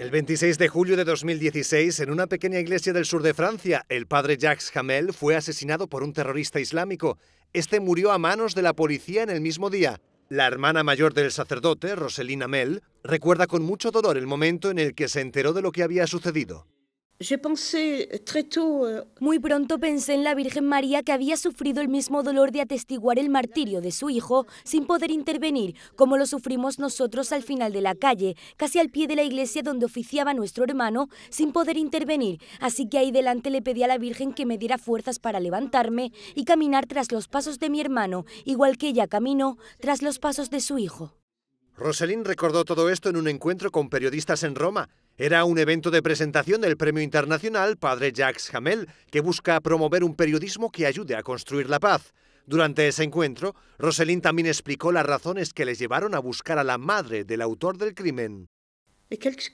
El 26 de julio de 2016, en una pequeña iglesia del sur de Francia, el padre Jacques Hamel fue asesinado por un terrorista islámico. Este murió a manos de la policía en el mismo día. La hermana mayor del sacerdote, Roselina Mel, recuerda con mucho dolor el momento en el que se enteró de lo que había sucedido. Eh, eh. Muy pronto pensé en la Virgen María que había sufrido el mismo dolor de atestiguar el martirio de su hijo sin poder intervenir, como lo sufrimos nosotros al final de la calle, casi al pie de la iglesia donde oficiaba nuestro hermano, sin poder intervenir. Así que ahí delante le pedí a la Virgen que me diera fuerzas para levantarme y caminar tras los pasos de mi hermano, igual que ella caminó tras los pasos de su hijo. Rosalind recordó todo esto en un encuentro con periodistas en Roma era un evento de presentación del Premio Internacional Padre Jacques Hamel, que busca promover un periodismo que ayude a construir la paz. Durante ese encuentro, Roselín también explicó las razones que les llevaron a buscar a la madre del autor del crimen. quelques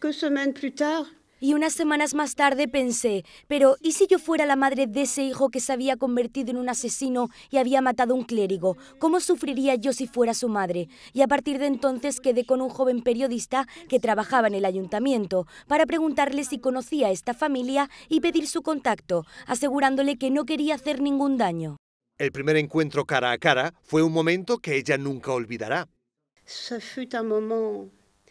y unas semanas más tarde pensé, pero ¿y si yo fuera la madre de ese hijo que se había convertido en un asesino y había matado a un clérigo? ¿Cómo sufriría yo si fuera su madre? Y a partir de entonces quedé con un joven periodista que trabajaba en el ayuntamiento para preguntarle si conocía a esta familia y pedir su contacto, asegurándole que no quería hacer ningún daño. El primer encuentro cara a cara fue un momento que ella nunca olvidará. un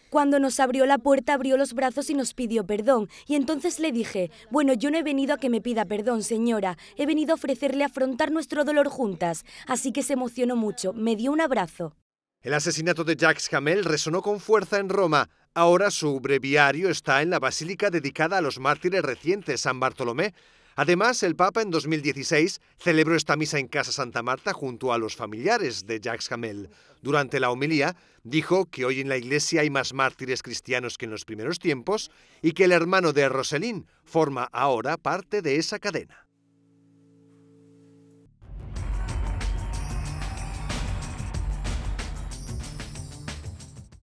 cuando nos abrió la puerta abrió los brazos y nos pidió perdón, y entonces le dije, bueno, yo no he venido a que me pida perdón, señora, he venido a ofrecerle afrontar nuestro dolor juntas, así que se emocionó mucho, me dio un abrazo. El asesinato de Jacques Hamel resonó con fuerza en Roma. Ahora su breviario está en la basílica dedicada a los mártires recientes, San Bartolomé. Además, el Papa en 2016 celebró esta misa en Casa Santa Marta junto a los familiares de Jacques Hamel. Durante la homilía dijo que hoy en la Iglesia hay más mártires cristianos que en los primeros tiempos y que el hermano de Roselín forma ahora parte de esa cadena.